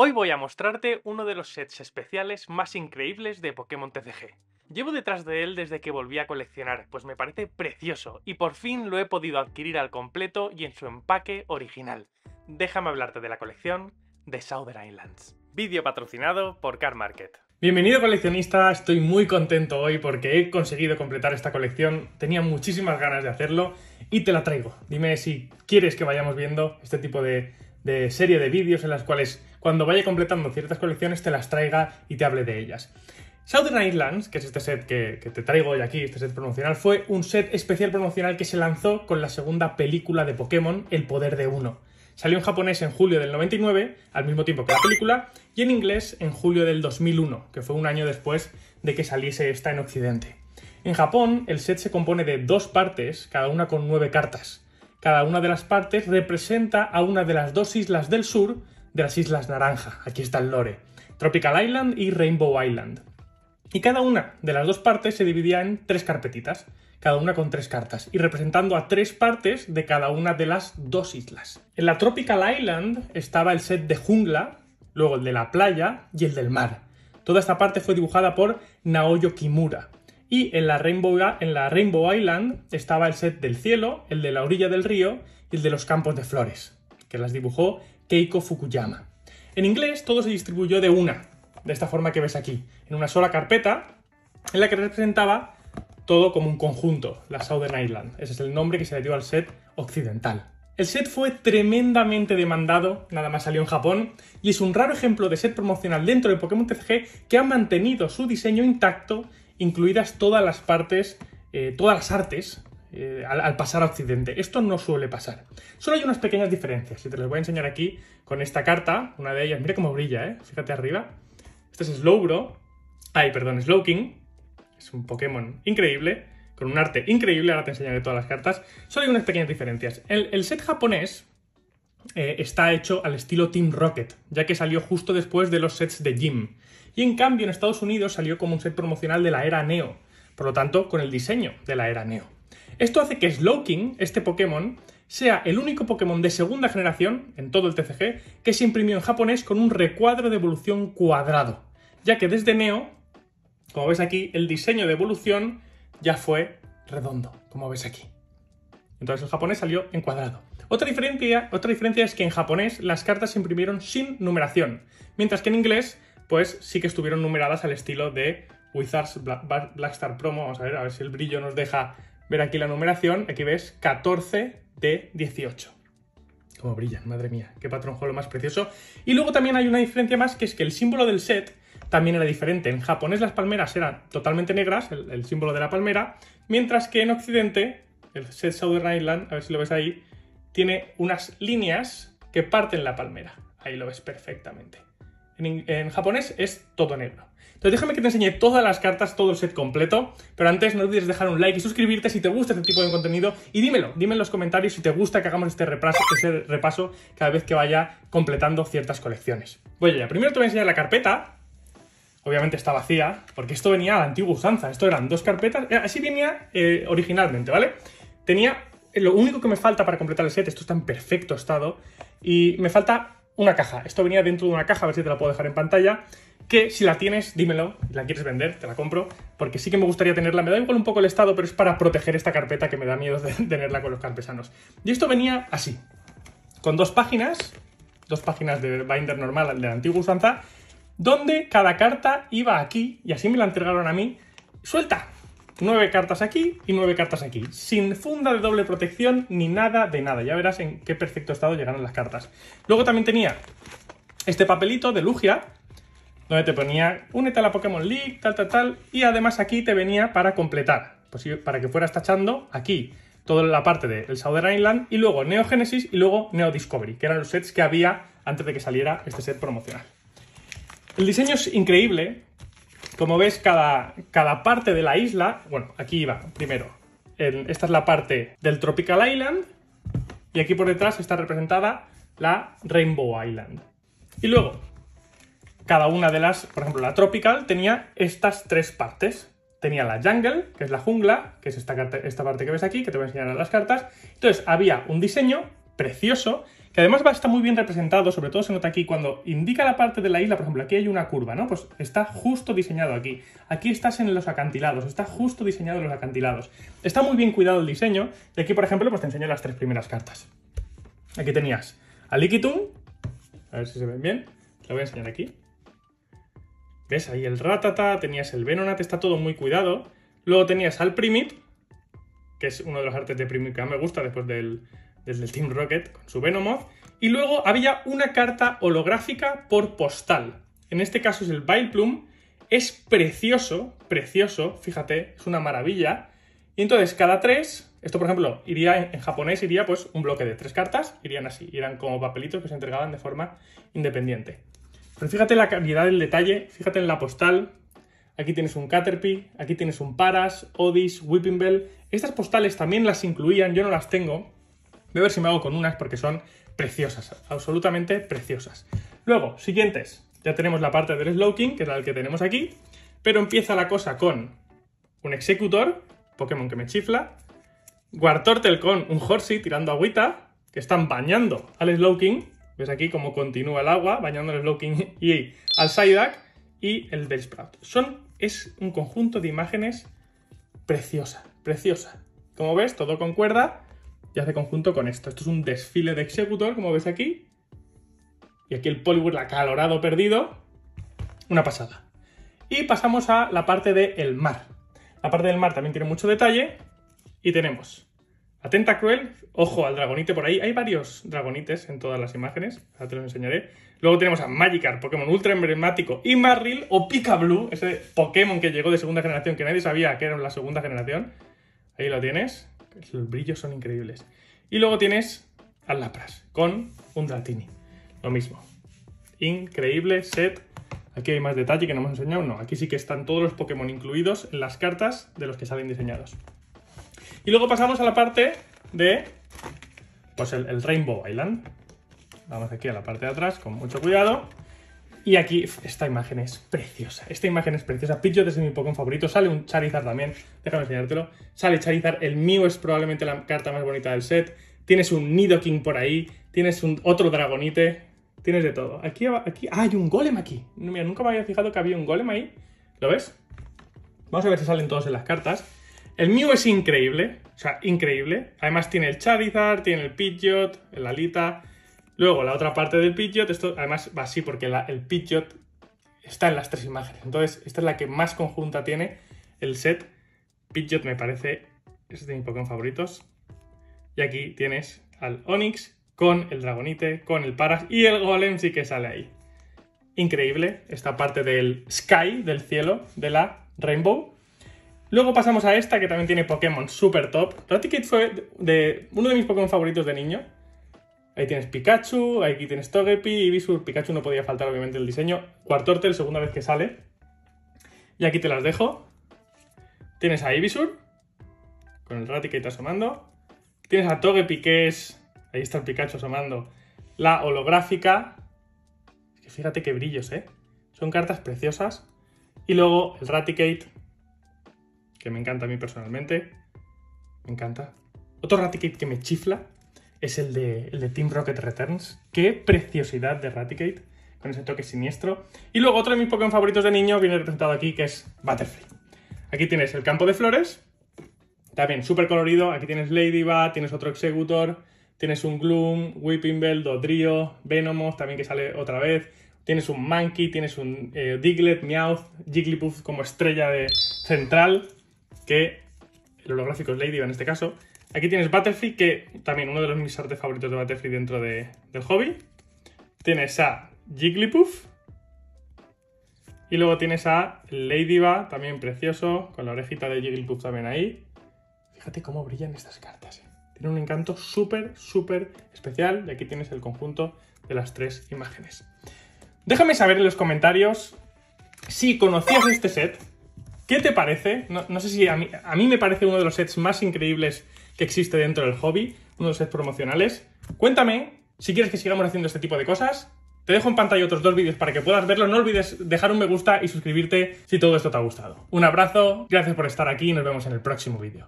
Hoy voy a mostrarte uno de los sets especiales más increíbles de Pokémon TCG. Llevo detrás de él desde que volví a coleccionar, pues me parece precioso, y por fin lo he podido adquirir al completo y en su empaque original. Déjame hablarte de la colección de Southern Islands. Vídeo patrocinado por Car Market. Bienvenido coleccionista, estoy muy contento hoy porque he conseguido completar esta colección, tenía muchísimas ganas de hacerlo y te la traigo. Dime si quieres que vayamos viendo este tipo de de serie de vídeos en las cuales cuando vaya completando ciertas colecciones te las traiga y te hable de ellas. Southern Islands, que es este set que, te traigo hoy aquí, este set promocional, fue un set especial promocional que se lanzó con la segunda película de Pokémon, El Poder de Uno. Salió en japonés en julio del 99, al mismo tiempo que la película, y en inglés en julio del 2001, que fue un año después de que saliese esta en Occidente. En Japón, el set se compone de dos partes, cada una con nueve cartas. Cada una de las partes representa a una de las dos islas del sur de las Islas Naranja. Aquí está el lore. Tropical Island y Rainbow Island. Y cada una de las dos partes se dividía en tres carpetitas, cada una con tres cartas, y representando a tres partes de cada una de las dos islas. En la Tropical Island estaba el set de jungla, luego el de la playa y el del mar. Toda esta parte fue dibujada por Naoyo Kimura. Y en la, Rainbow, Island estaba el set del cielo, el de la orilla del río y el de los campos de flores, que las dibujó Keiko Fukuyama. En inglés todo se distribuyó de una, de esta forma que ves aquí, en una sola carpeta en la que representaba todo como un conjunto, la Southern Island. Ese es el nombre que se le dio al set occidental. El set fue tremendamente demandado, nada más salió en Japón, y es un raro ejemplo de set promocional dentro de Pokémon TCG que ha mantenido su diseño intacto incluidas todas las partes, eh, todas las artes eh, al, pasar a Occidente. Esto no suele pasar. Solo hay unas pequeñas diferencias, y te las voy a enseñar aquí con esta carta, una de ellas, mira cómo brilla, ¿eh? fíjate arriba. Este es Slowbro, ay, perdón, Slowking, es un Pokémon increíble, con un arte increíble, ahora te enseñaré todas las cartas. Solo hay unas pequeñas diferencias. el set japonés, eh, está hecho al estilo Team Rocket, ya que salió justo después de los sets de Jim. Y en cambio en Estados Unidos salió como un set promocional de la era Neo, por lo tanto con el diseño de la era Neo. Esto hace que Slowking, este Pokémon, sea el único Pokémon de segunda generación en todo el TCG que se imprimió en japonés con un recuadro de evolución cuadrado, ya que desde Neo, como ves aquí, el diseño de evolución ya fue redondo, como ves aquí. Entonces el japonés salió en cuadrado. Otra diferencia, otra diferencia es que en japonés las cartas se imprimieron sin numeración, mientras que en inglés, pues sí que estuvieron numeradas al estilo de Wizards Black, Star Promo. Vamos a ver, a ver si el brillo nos deja ver aquí la numeración. Aquí ves 14 de 18. Cómo brillan, madre mía, qué patrón lo más precioso. Y luego también hay una diferencia más, que es que el símbolo del set también era diferente. En japonés las palmeras eran totalmente negras, el, el símbolo de la palmera, mientras que en occidente, el set Southern Island, a ver si lo ves ahí, tiene unas líneas que parten la palmera. Ahí lo ves perfectamente. En, japonés es todo negro. Entonces déjame que te enseñe todas las cartas, todo el set completo, pero antes no olvides dejar un like y suscribirte si te gusta este tipo de contenido y dímelo, dime en los comentarios si te gusta que hagamos este repaso, repaso cada vez que vaya completando ciertas colecciones. Voy allá, primero te voy a enseñar la carpeta, obviamente está vacía, porque esto venía a la antigua usanza, esto eran dos carpetas, eh, así venía eh, originalmente, ¿vale? Tenía eh, lo único que me falta para completar el set, esto está en perfecto estado, y me falta una caja. Esto venía dentro de una caja, a ver si te la puedo dejar en pantalla, que si la tienes, dímelo, la quieres vender, te la compro, porque sí que me gustaría tenerla. Me da igual un poco el estado, pero es para proteger esta carpeta que me da miedo de tenerla con los campesanos. Y esto venía así, con dos páginas, dos páginas de binder normal de la antigua usanza, donde cada carta iba aquí, y así me la entregaron a mí, suelta, Nueve cartas aquí y nueve cartas aquí. Sin funda de doble protección ni nada de nada. Ya verás en qué perfecto estado llegaron las cartas. Luego también tenía este papelito de Lugia, donde te ponía únete a la Pokémon League, tal, tal, tal. Y además aquí te venía para completar, pues para que fueras tachando aquí toda la parte de El Southern Island y luego Neo Genesis y luego Neo Discovery, que eran los sets que había antes de que saliera este set promocional. El diseño es increíble, como ves, cada, cada parte de la isla, bueno, aquí va primero. esta es la parte del Tropical Island y aquí por detrás está representada la Rainbow Island. Y luego, cada una de las, por ejemplo, la Tropical tenía estas tres partes. Tenía la Jungle, que es la jungla, que es esta, esta parte que ves aquí, que te voy a enseñar en las cartas. Entonces, había un diseño precioso además va, está muy bien representado, sobre todo se nota aquí cuando indica la parte de la isla, por ejemplo, aquí hay una curva, ¿no? Pues está justo diseñado aquí. Aquí estás en los acantilados, está justo diseñado en los acantilados. Está muy bien cuidado el diseño, y aquí, por ejemplo, pues te enseño las tres primeras cartas. Aquí tenías a a ver si se ven bien, te lo voy a enseñar aquí. ¿Ves? Ahí el Ratata, tenías el Venonat, está todo muy cuidado. Luego tenías al Primit, que es uno de los artes de Primit que más me gusta después del, desde el Team Rocket con su Venomoth. Y luego había una carta holográfica por postal. En este caso es el Vileplume. Es precioso, precioso, fíjate, es una maravilla. Y entonces cada tres, esto por ejemplo, iría en, japonés, iría pues un bloque de tres cartas, irían así, eran como papelitos que se entregaban de forma independiente. Pero fíjate la calidad del detalle, fíjate en la postal, Aquí tienes un Caterpie, aquí tienes un Paras, Odis, Whipping Bell. Estas postales también las incluían, yo no las tengo, Voy a ver si me hago con unas porque son preciosas, absolutamente preciosas. Luego, siguientes. Ya tenemos la parte del Slowking, que es la que tenemos aquí, pero empieza la cosa con un Executor, Pokémon que me chifla, Guartortel con un Horsey tirando agüita, que están bañando al Slowking, ves aquí cómo continúa el agua, bañando al Slowking y al Psyduck, y el Bellsprout. Son, es un conjunto de imágenes preciosa, preciosa. Como ves, todo concuerda y conjunto con esto. Esto es un desfile de Executor, como ves aquí. Y aquí el Polyword, acalorado perdido. Una pasada. Y pasamos a la parte del mar. La parte del mar también tiene mucho detalle. Y tenemos atenta cruel ojo al dragonite por ahí. Hay varios dragonites en todas las imágenes, ahora te los enseñaré. Luego tenemos a Magikarp, Pokémon ultra emblemático. Y Marril o Pika Blue, ese Pokémon que llegó de segunda generación que nadie sabía que era la segunda generación. Ahí lo tienes los brillos son increíbles. Y luego tienes al Lapras con un Dratini. Lo mismo. Increíble set. Aquí hay más detalle que no hemos enseñado. No, aquí sí que están todos los Pokémon incluidos en las cartas de los que salen diseñados. Y luego pasamos a la parte de pues el, el Rainbow Island. Vamos aquí a la parte de atrás con mucho cuidado. Y aquí, esta imagen es preciosa. Esta imagen es preciosa. Pidgeot es mi Pokémon favorito. Sale un Charizard también. Déjame enseñártelo. Sale Charizard. El mío es probablemente la carta más bonita del set. Tienes un Nidoking por ahí. Tienes un otro Dragonite. Tienes de todo. Aquí, aquí ah, hay un golem aquí. nunca me había fijado que había un golem ahí. ¿Lo ves? Vamos a ver si salen todos en las cartas. El mío es increíble. O sea, increíble. Además tiene el Charizard, tiene el Pidgeot, el Alita... Luego, la otra parte del Pidgeot, esto además va así porque el Pidgeot está en las tres imágenes. Entonces, esta es la que más conjunta tiene el set. Pidgeot me parece, este es de mis Pokémon favoritos. Y aquí tienes al Onix con el Dragonite, con el Paras y el Golem sí que sale ahí. Increíble esta parte del Sky, del cielo, de la Rainbow. Luego pasamos a esta que también tiene Pokémon super top. Raticate fue uno de mis Pokémon favoritos de niño Ahí tienes Pikachu, aquí tienes Togepi, Ibisur, Pikachu no podía faltar obviamente el diseño. Cuartortel, segunda vez que sale. Y aquí te las dejo. Tienes a Ibisur, con el Raticate asomando. Tienes a Togepi, que es... Ahí está el Pikachu asomando. La holográfica. Es que fíjate qué brillos, ¿eh? Son cartas preciosas. Y luego el Raticate, que me encanta a mí personalmente. Me encanta. Otro Raticate que me chifla, es el de, Team Rocket Returns. ¡Qué preciosidad de Raticate! Con ese toque siniestro. Y luego otro de mis Pokémon favoritos de niño viene representado aquí, que es Butterfly. Aquí tienes el campo de flores, también súper colorido. Aquí tienes Ladybug, tienes otro Executor, tienes un Gloom, Whipping Bell, Dodrio, Venomoth, también que sale otra vez. Tienes un Monkey, tienes un eh, Diglett, Meowth, Jigglypuff como estrella de central, que el holográfico es Ladybug en este caso. Aquí tienes Battlefield, que también uno de los mis artes favoritos de Battlefield dentro del hobby. Tienes a Jigglypuff. Y luego tienes a Ladybug, también precioso, con la orejita de Jigglypuff también ahí. Fíjate cómo brillan estas cartas. ¿eh? Tiene un encanto súper, súper especial. Y aquí tienes el conjunto de las tres imágenes. Déjame saber en los comentarios si conocías este set. ¿Qué te parece? No, sé si a mí me parece uno de los sets más increíbles que existe dentro del hobby, uno de los sets promocionales. Cuéntame si quieres que sigamos haciendo este tipo de cosas. Te dejo en pantalla otros dos vídeos para que puedas verlos. No olvides dejar un me gusta y suscribirte si todo esto te ha gustado. Un abrazo, gracias por estar aquí y nos vemos en el próximo vídeo.